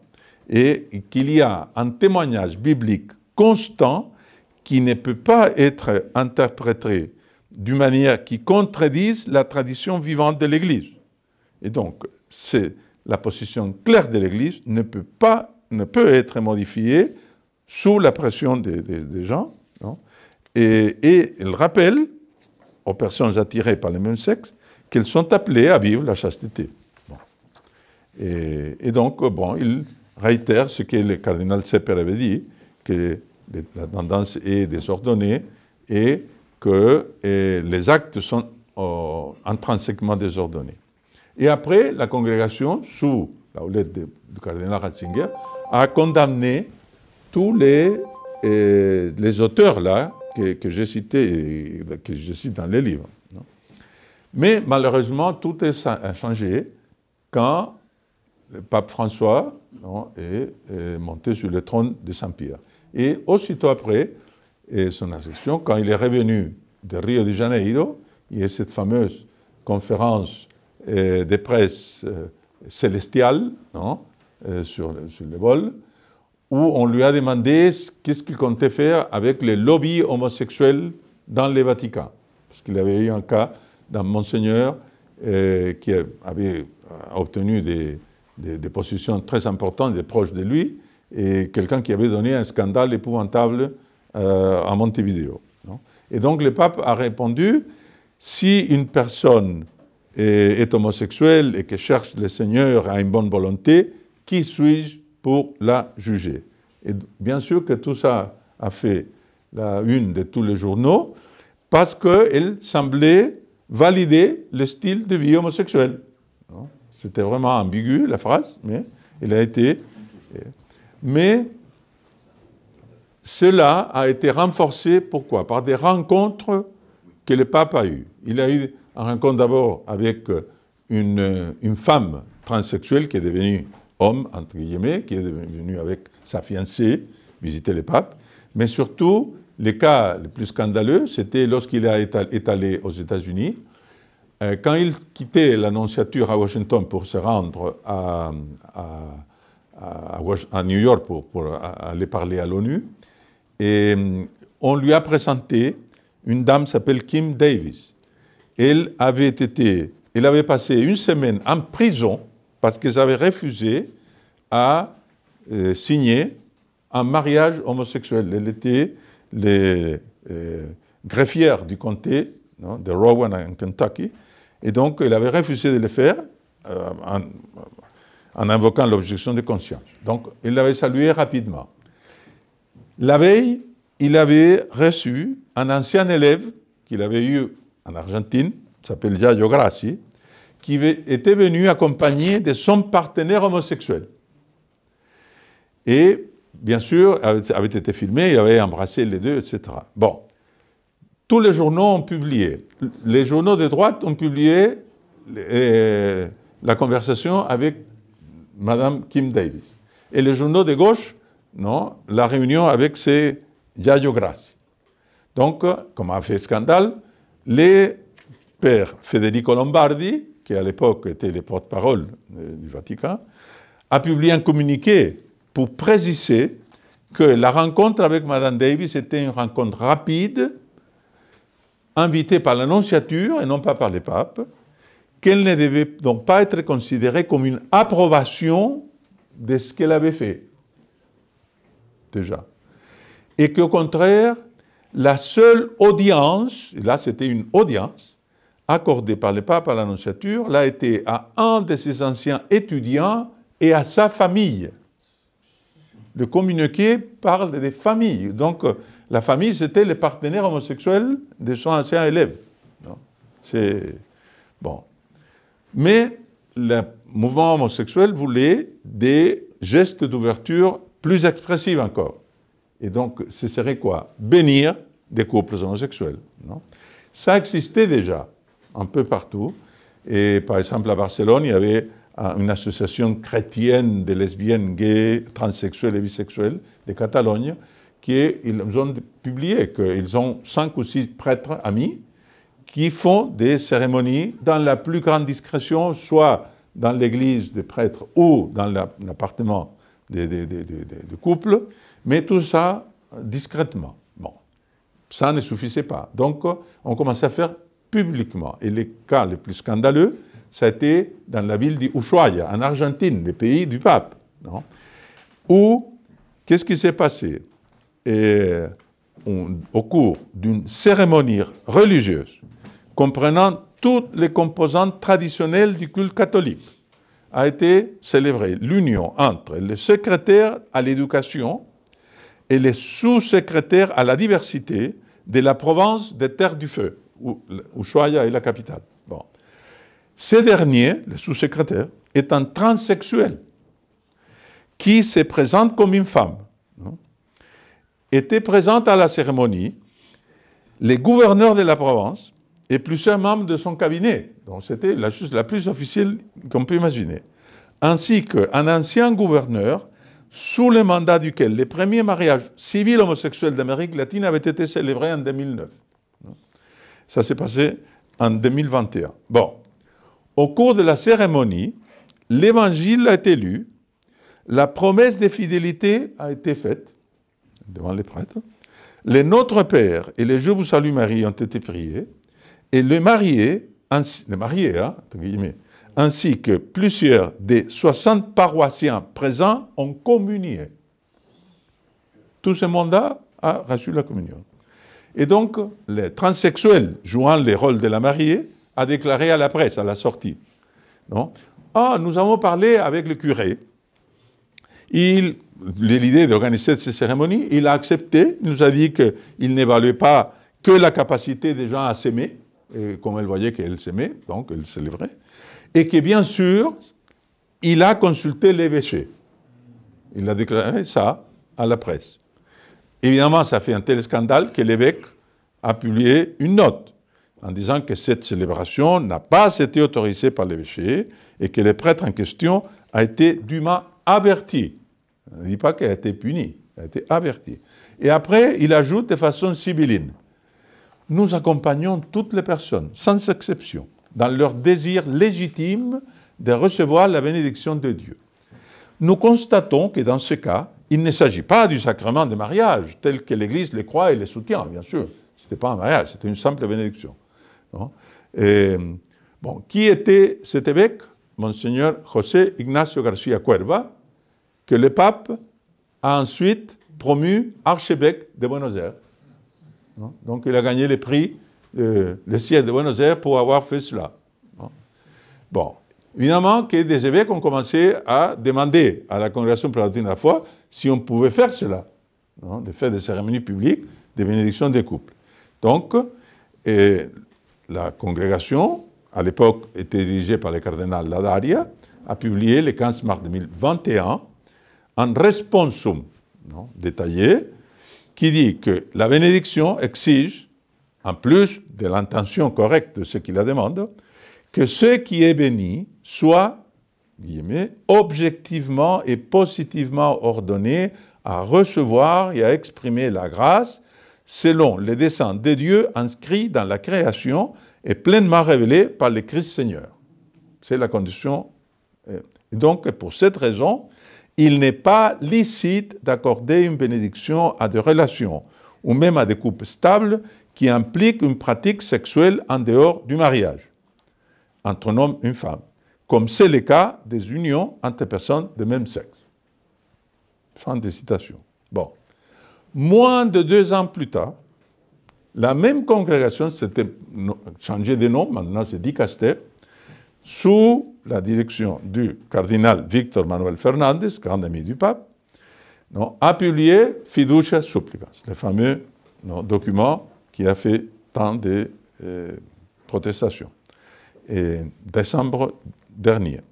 A: et qu'il y a un témoignage biblique constant qui ne peut pas être interprété d'une manière qui contredise la tradition vivante de l'Église. Et donc, c'est la position claire de l'Église ne peut pas, ne peut être modifiée sous la pression des, gens. et, et elle rappelle aux personnes attirées par le même sexe qu'elles sont appelées à vivre la chasteté. Et, et, donc, bon, il réitère ce que le cardinal Sepper avait dit, que la tendance est désordonnée et que les actes sont euh, intrinsèquement désordonnés. Et après, la congrégation, sous la houlette du cardinal Ratzinger, a condamné tous les, euh, les auteurs là que, que j'ai cités, que je cite dans les livres. Mais malheureusement, tout est changé quand le pape François est monté sur le trône de Saint-Pierre. Et aussitôt après son accession, quand il est revenu de Rio de Janeiro, il y a cette fameuse conférence euh, de presse euh, célestiale euh, sur, sur le vol, où on lui a demandé qu'est-ce qu'il comptait faire avec les lobbies homosexuels dans les Vatican. Parce qu'il avait eu un cas d'un monseigneur qui avait obtenu des, des, des, positions très importantes, des proches de lui, et quelqu'un qui avait donné un scandale épouvantable euh, à Montevideo. et donc le pape a répondu, si une personne est, est homosexuelle et que cherche le Seigneur à une bonne volonté, qui suis-je pour la juger Et bien sûr que tout ça a fait la une de tous les journaux, parce qu'elle semblait valider le style de vie homosexuel. C'était vraiment ambigu la phrase, mais elle a été... Mais cela a été renforcé, pourquoi Par des rencontres que le pape a eues. Il a eu une rencontre d'abord avec une, femme transsexuelle qui est devenue homme, entre guillemets, qui est venue avec sa fiancée visiter le pape. Mais surtout, le cas le plus scandaleux, c'était lorsqu'il a étalé aux États-Unis. Euh, quand il quittait l'annonciature à Washington pour se rendre à à, à New York pour, aller parler à l'ONU. Et mm, on lui a présenté une dame s'appelle Kim Davis. Elle avait été, elle avait passé une semaine en prison parce qu'elle avait refusé à euh, signer un mariage homosexuel. Elle était les euh, greffière du comté de Rowan en Kentucky, et donc elle avait refusé de le faire euh, en, en invoquant l'objection de conscience. Donc, il l'avait salué rapidement. La veille, il avait reçu un ancien élève qu'il avait eu en Argentine, s'appelle Yayo Grassi, qui était venu accompagné de son partenaire homosexuel. Et bien sûr, avait été filmé, il avait embrassé les deux, etc. Bon, tous les journaux ont publié, les journaux de droite ont publié la conversation avec Madame Kim Davis. Et les journaux de gauche, non, la réunion avec ses Yayo Grassi. Donc, comme a fait scandale, le père Federico Lombardi, qui à l'époque était le porte-parole euh, du Vatican, a publié un communiqué pour préciser que la rencontre avec Madame Davis était une rencontre rapide, invitée par l'Annonciature et non pas par les papes, qu'elle ne devait donc pas être considérée comme une approbation de ce qu'elle avait fait, déjà. Et qu'au contraire, la seule audience, là c'était une audience, accordée par le pape à l'annonciature, l'a été à un de ses anciens étudiants et à sa famille. Le communiqué parle des familles. Donc, la famille, c'était les partenaires homosexuels de son ancien élève. C'est. Bon. Mais le mouvement homosexuel voulait des gestes d'ouverture plus expressifs encore. Et donc, ce serait quoi Bénir des couples homosexuels. Ça existait déjà un peu partout. Et par exemple, à Barcelone, il y avait une association chrétienne de lesbiennes, gays, transsexuelles et bisexuelles de Catalogne, qui ils ont publié qu'ils ont cinq ou six prêtres amis qui font des cérémonies dans la plus grande discrétion, soit dans l'église des prêtres ou dans l'appartement des, couples, mais tout ça discrètement. Bon, ça ne suffisait pas. Donc, on commençait à faire publiquement. Et les cas les plus scandaleux, ça a été dans la ville d'Ushuaia, en Argentine, le pays du pape. Non Où, qu'est-ce qui s'est passé Et, Au cours d'une cérémonie religieuse, comprenant toutes les composantes traditionnelles du culte catholique, a été célébrée l'union entre le secrétaire à l'éducation et le sous-secrétaire à la diversité de la province des Terres du Feu, où Choya est la capitale. Bon. Ce dernier, le sous-secrétaire, est un transsexuel qui se présente comme une femme. Était présente à la cérémonie les gouverneurs de la province, et plusieurs membres de son cabinet. Donc c'était la chose la plus officielle qu'on peut imaginer. Ainsi qu'un ancien gouverneur sous le mandat duquel les premiers mariages civils homosexuels d'Amérique latine avaient été célébrés en 2009. Ça s'est passé en 2021. Bon. Au cours de la cérémonie, l'évangile a été lu, la promesse de fidélité a été faite devant les prêtres, les Notre Père et les Je vous salue Marie ont été priés, et le marié, ainsi, le marié hein, ainsi que plusieurs des 60 paroissiens présents ont communié. Tout ce monde a reçu la communion. Et donc, les transsexuels jouant les rôles de la mariée a déclaré à la presse, à la sortie, Ah, nous avons parlé avec le curé. Il, l'idée d'organiser cette cérémonie, il a accepté, il nous a dit qu'il n'évaluait pas que la capacité des gens à s'aimer, et comme elle voyait qu'elle s'aimait, donc elle célébrait, et que bien sûr, il a consulté l'évêché. Il a déclaré ça à la presse. Évidemment, ça fait un tel scandale que l'évêque a publié une note en disant que cette célébration n'a pas été autorisée par l'évêché et que le prêtre en question a été dûment averti. On ne dit pas qu'il a été puni, il a été averti. Et après, il ajoute de façon sibylline nous accompagnons toutes les personnes, sans exception, dans leur désir légitime de recevoir la bénédiction de Dieu. Nous constatons que dans ce cas, il ne s'agit pas du sacrement de mariage, tel que l'Église le croit et le soutient, bien sûr. Ce n'était pas un mariage, c'était une simple bénédiction. bon, qui était cet évêque Monseigneur José Ignacio García Cuerva, que le pape a ensuite promu archevêque de Buenos Aires. Hein? Donc il a gagné le prix, euh, le siège de Buenos Aires pour avoir fait cela. Hein? bon, évidemment que des évêques ont commencé à demander à la congrégation pour de la foi si on pouvait faire cela, hein, de faire des cérémonies publiques des bénédictions des couples. Donc, la congrégation, à l'époque était dirigée par le cardinal Ladaria, a publié le 15 mars 2021 un responsum détaillé qui dit que la bénédiction exige, en plus de l'intention correcte de ceux qui la demandent, que ceux qui est béni soit, objectivement et positivement ordonné à recevoir et à exprimer la grâce selon les desseins des dieux inscrits dans la création et pleinement révélés par le Christ Seigneur. C'est la condition. Euh, et donc, pour cette raison, il n'est pas licite d'accorder une bénédiction à des relations ou même à des couples stables qui impliquent une pratique sexuelle en dehors du mariage entre un homme et une femme, comme c'est le cas des unions entre personnes de même sexe. Fin de citation. Bon. Moins de deux ans plus tard, la même congrégation s'était changée de nom, maintenant c'est Dicaster, sous la direction du cardinal Victor Manuel Fernandez, grand ami du pape, a publié Fiducia Supplicans, le fameux document qui a fait tant de euh, protestations, et décembre dernier.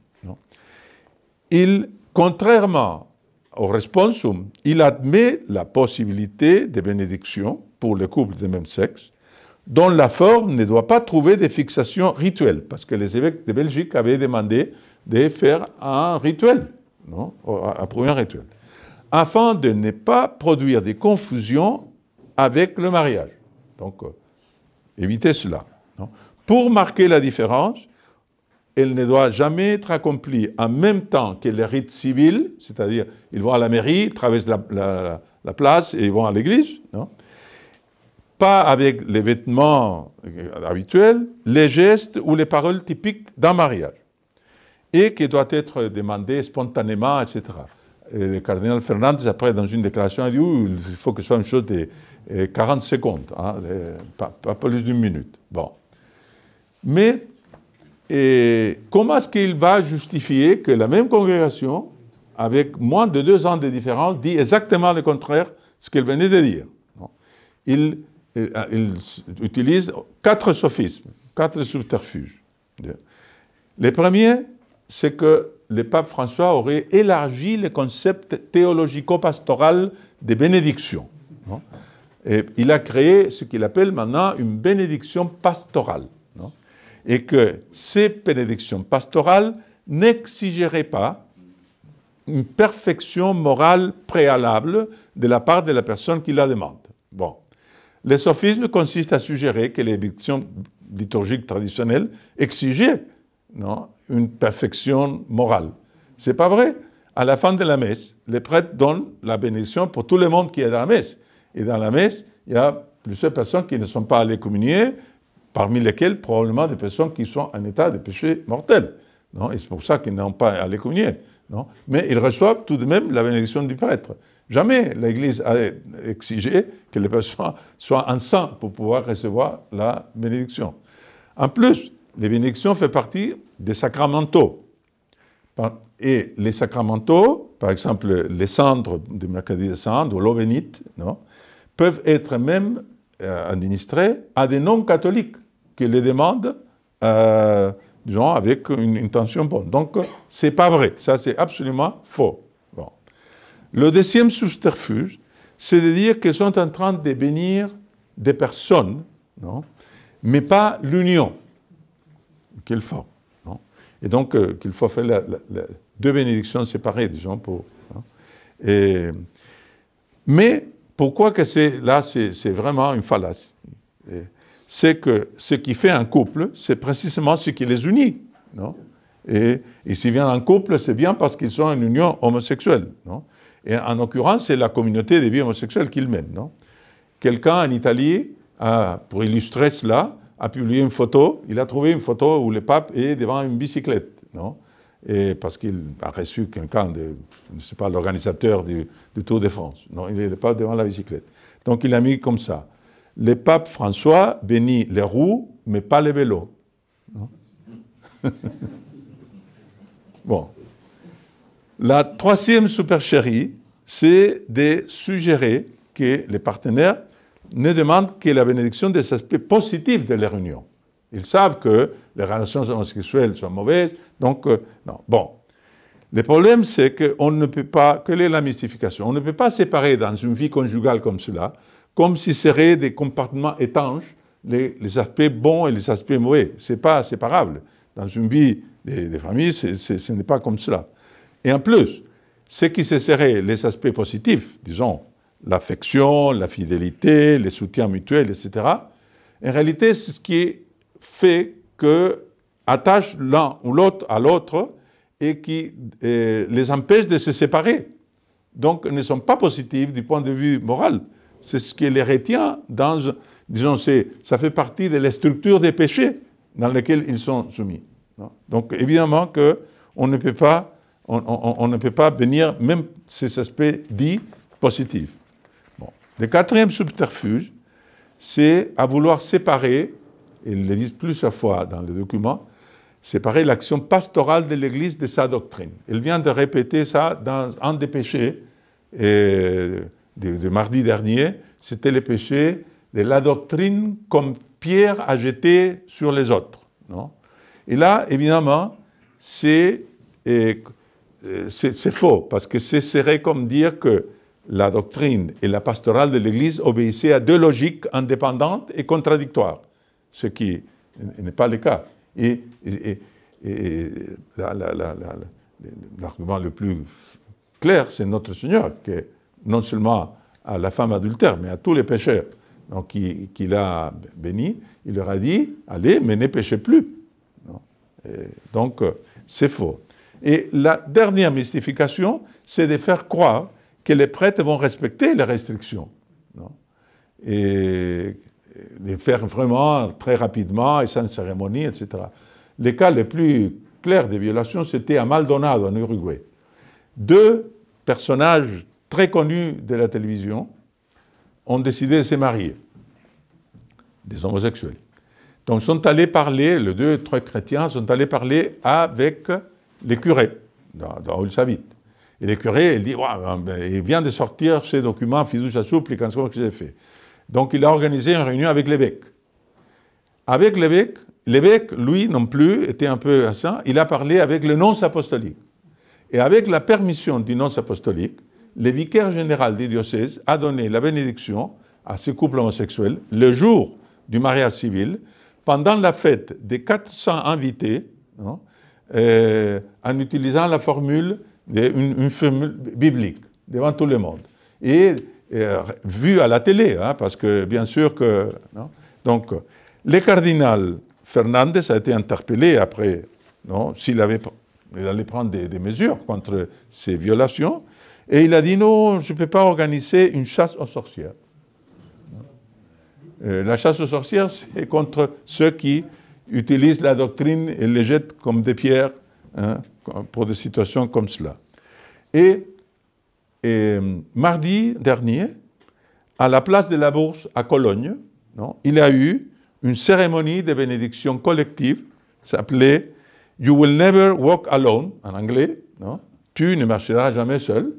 A: Il, contrairement au responsum, il admet la possibilité de bénédiction pour les couples de même sexe, dont la forme ne doit pas trouver des fixations rituelles, parce que les évêques de Belgique avaient demandé de faire un rituel, un premier rituel, afin de ne pas produire des confusions avec le mariage. Donc, euh, évitez cela. Pour marquer la différence, elle ne doit jamais être accomplie en même temps que les rites civils, c'est-à-dire ils vont à la mairie, traversent la, la place et ils vont à l'église, pas avec les vêtements euh, habituels, les gestes ou les paroles typiques d'un mariage, et qui doit être demandé spontanément, etc. le cardinal Fernandez, après, dans une déclaration, a dit il faut que ce soit une chose de 40 euh, secondes, hein, euh, pas, plus d'une minute. Bon. Mais et comment est-ce qu'il va justifier que la même congrégation, avec moins de deux ans de différence, dit exactement le contraire de ce qu'elle venait de dire il ah, il utilise quatre sophismes, quatre subterfuges. Le premier, c'est que le pape François aurait élargi le concept théologico-pastoral des bénédictions. et il a créé ce qu'il appelle maintenant une bénédiction pastorale. et que ces bénédictions pastorales n'exigeraient pas une perfection morale préalable de la part de la personne qui la demande. Bon. Le sophisme consiste à suggérer que les liturgique liturgiques traditionnelles exigeaient non, une perfection morale. C'est pas vrai. À la fin de la messe, les prêtres donnent la bénédiction pour tout le monde qui est dans la messe. Et dans la messe, il y a plusieurs personnes qui ne sont pas allées communier, parmi lesquelles probablement des personnes qui sont en état de péché mortel. Non et c'est pour ça qu'ils n'ont pas allé communier. Non Mais ils reçoivent tout de même la bénédiction du prêtre. Jamais l'Église a exigé que les personnes soient en sang pour pouvoir recevoir la bénédiction. En plus, les bénédictions font partie des sacramentaux. Et les sacramentaux, par exemple les cendres du mercredi des cendres ou l'eau bénite, non, peuvent être même euh, administrés à des non-catholiques qui les demandent, euh, disons, avec une intention bonne. Donc, ce n'est pas vrai. Ça, c'est absolument faux. Le deuxième subterfuge, c'est de dire qu'ils sont en train de bénir des personnes, mais pas l'union qu'il faut. et donc, euh, qu'il faut faire deux bénédictions séparées, disons. Pour, hein. mais pourquoi que là, c'est vraiment une fallace C'est que ce qui fait un couple, c'est précisément ce qui les unit. et, et s'ils viennent en couple, c'est bien parce qu'ils sont en union homosexuelle. Non et en l'occurrence, c'est la communauté des vies homosexuelles qu'il mène. Non Quelqu'un en Italie, a, pour illustrer cela, a publié une photo. Il a trouvé une photo où le pape est devant une bicyclette. Non et parce qu'il a reçu quelqu'un, de, je ne sais pas, l'organisateur du, Tour de France. Non, il n'est pas devant la bicyclette. Donc il a mis comme ça. Le pape François bénit les roues, mais pas les vélos. bon. La troisième supercherie, c'est de suggérer que les partenaires ne demandent que la bénédiction des aspects positifs de leur union. Ils savent que les relations homosexuelles sont mauvaises, donc euh, non. Bon. Le problème, c'est qu'on ne peut pas, quelle est la mystification On ne peut pas séparer dans une vie conjugale comme cela, comme si c'était des compartiments étanches, les, aspects bons et les aspects mauvais. Ce n'est pas séparable. Dans une vie des, famille, familles, ce n'est pas comme cela. Et en plus, ce qui se serait les aspects positifs, disons l'affection, la fidélité, les soutiens mutuels, etc., en réalité, c'est ce qui fait que attache l'un ou l'autre à l'autre et qui les empêche de se séparer. Donc, ne sont pas positifs du point de vue moral. C'est ce qui les retient dans, disons, ça fait partie de la structure des péchés dans lesquels ils sont soumis. Donc, évidemment qu'on ne peut pas on, ne peut pas venir, même ces aspects dits positifs. Bon. Le quatrième subterfuge, c'est à vouloir séparer, et ils le disent plusieurs fois dans les documents, séparer l'action pastorale de l'Église de sa doctrine. Il vient de répéter ça dans un des péchés de, mardi dernier, c'était le péché de la doctrine comme pierre à jeter sur les autres. Non et là, évidemment, c'est euh, c'est faux, parce que ce serait comme dire que la doctrine et la pastorale de l'Église obéissaient à deux logiques indépendantes et contradictoires, ce qui n'est pas le cas. Et, l'argument le plus clair, c'est notre Seigneur, qui non seulement à la femme adultère, mais à tous les pécheurs donc, qui, qui l'a béni, il leur a dit, allez, mais ne péchez plus. donc, euh, c'est faux. Et la dernière mystification, c'est de faire croire que les prêtres vont respecter les restrictions. et de faire vraiment très rapidement et sans cérémonie, etc. Les cas les plus clairs des violations, c'était à Maldonado, en Uruguay. Deux personnages très connus de la télévision ont décidé de se marier, des homosexuels. Donc, sont allés parler, les deux, trois chrétiens, sont allés parler avec les curés dans, dans s'habitent. Et les curés, il dit, ben, ben, il vient de sortir ces documents, Fidouche qu'est-ce que j'ai fait. Donc il a organisé une réunion avec l'évêque. Avec l'évêque, l'évêque, lui non plus, était un peu à ça, il a parlé avec le nonce apostolique. Et avec la permission du nonce apostolique, le vicaire général des diocèse a donné la bénédiction à ces couples homosexuels le jour du mariage civil, pendant la fête des 400 invités, non, hein, euh, en utilisant la formule, une, formule biblique devant tout le monde. Et euh, vu à la télé, hein, parce que bien sûr que... Donc, le cardinal Fernandez a été interpellé après, s'il Il allait prendre des, mesures contre ces violations. Et il a dit non, je ne peux pas organiser une chasse aux sorcières. Euh, la chasse aux sorcières, c'est contre ceux qui utilisent la doctrine et les jettent comme des pierres hein, pour des situations comme cela. Et, et, mardi dernier, à la place de la Bourse à Cologne, il y a eu une cérémonie de bénédiction collective s'appelait You will never walk alone, en anglais, tu ne marcheras jamais seul,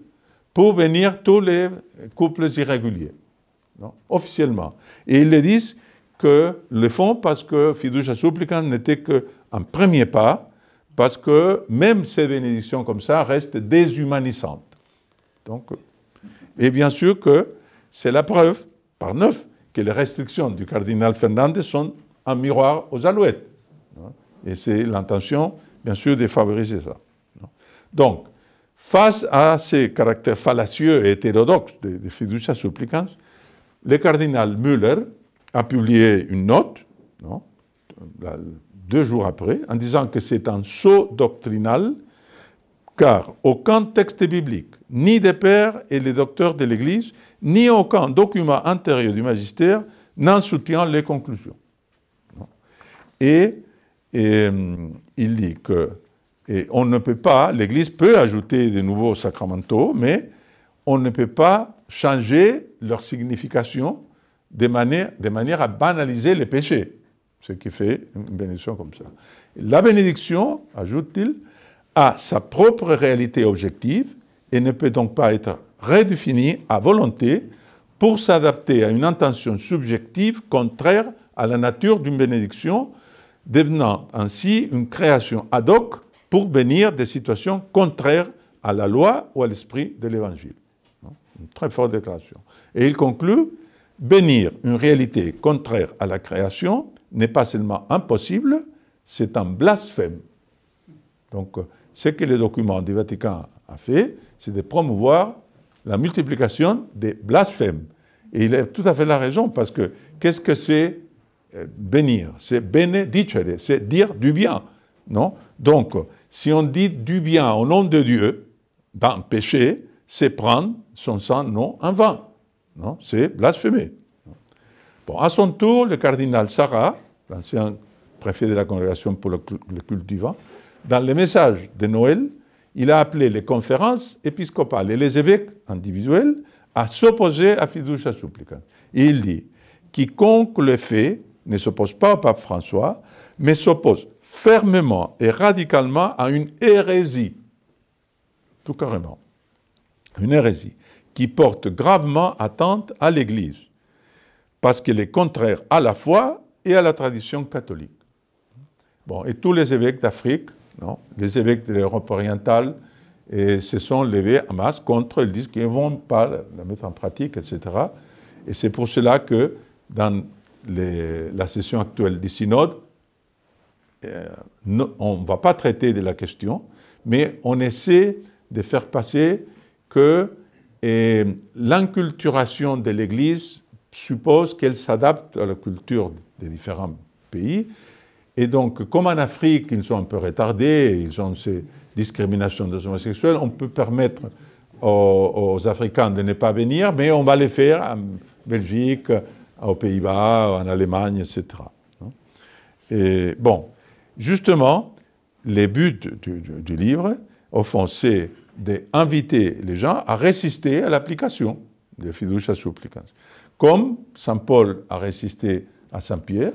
A: pour venir tous les couples irréguliers, officiellement. Et ils le disent, que le font parce que Fiducia supplicant n'était qu'un premier pas, parce que même ces bénédictions comme ça restent déshumanisantes. Donc, et bien sûr que c'est la preuve, par neuf, que les restrictions du cardinal Fernandez sont un miroir aux alouettes. Et c'est l'intention, bien sûr, de favoriser ça. Donc, face à ces caractères fallacieux et hétérodoxes de fiducia supplicans, le cardinal Müller a publié une note, deux jours après, en disant que c'est un saut doctrinal, car aucun texte biblique, ni des pères et les docteurs de l'Église, ni aucun document antérieur du magistère n'en soutient les conclusions. Et, euh, il dit que et on ne peut pas, l'Église peut ajouter de nouveaux sacramentaux, mais on ne peut pas changer leur signification de manière, à banaliser les péchés, ce qui fait une bénédiction comme ça. La bénédiction, ajoute-t-il, a sa propre réalité objective et ne peut donc pas être redéfinie à volonté pour s'adapter à une intention subjective contraire à la nature d'une bénédiction, devenant ainsi une création ad hoc pour bénir des situations contraires à la loi ou à l'esprit de l'Évangile. Hein, une très forte déclaration. Et il conclut, Bénir une réalité contraire à la création n'est pas seulement impossible, c'est un blasphème. Donc, ce que le document du Vatican a fait, c'est de promouvoir la multiplication des blasphèmes. Et il a tout à fait la raison, parce que qu'est-ce que c'est euh, bénir C'est benedicere, c'est dire du bien. Non Donc, si on dit du bien au nom de Dieu, d'empêcher, ben, péché, c'est prendre son sang non en vain. C'est blasphémé. Bon, à son tour, le cardinal Sarah, l'ancien préfet de la congrégation pour le culte divin, dans le message de Noël, il a appelé les conférences épiscopales et les évêques individuels à s'opposer à Fiducia Supplica. Et il dit Quiconque le fait ne s'oppose pas au pape François, mais s'oppose fermement et radicalement à une hérésie. Tout carrément. Une hérésie qui porte gravement atteinte à l'Église, parce qu'elle est contraire à la foi et à la tradition catholique. Bon, et tous les évêques d'Afrique, les évêques de l'Europe orientale, et se sont levés en masse contre, ils disent qu'ils ne vont pas la mettre en pratique, etc. Et c'est pour cela que dans les, la session actuelle du synode, euh, on ne va pas traiter de la question, mais on essaie de faire passer que et l'inculturation de l'Église suppose qu'elle s'adapte à la culture des différents pays. Et donc, comme en Afrique, ils sont un peu retardés, ils ont ces discriminations des homosexuels, on peut permettre aux, Africains de ne pas venir, mais on va les faire en Belgique, aux Pays-Bas, en Allemagne, etc. Et bon, justement, les buts du, du livre, au fond, c'est d'inviter les gens à résister à l'application de fiducia supplicans. Comme Saint Paul a résisté à Saint Pierre,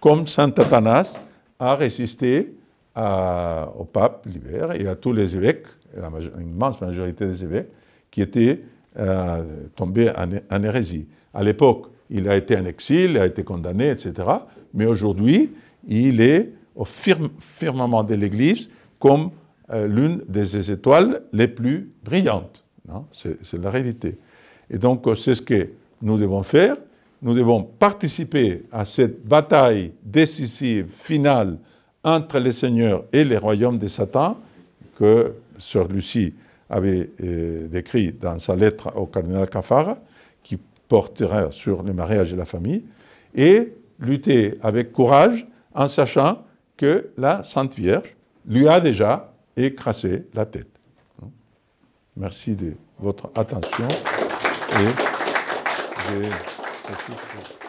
A: comme Saint Athanas a résisté au pape Libère et à tous les évêques, une immense majorité des évêques, qui étaient euh, tombés en, en hérésie. À l'époque, il a été en exil, il a été condamné, etc. Mais aujourd'hui, il est au firmament de l'Église comme euh, l'une des étoiles les plus brillantes. C'est la réalité. Et donc, euh, c'est ce que nous devons faire. Nous devons participer à cette bataille décisive, finale, entre les seigneurs et les royaumes de Satan, que Sœur Lucie avait euh, décrit dans sa lettre au cardinal Cafara, qui portera sur le mariage et la famille, et lutter avec courage en sachant que la Sainte Vierge lui a déjà et la tête. Merci de votre attention. Et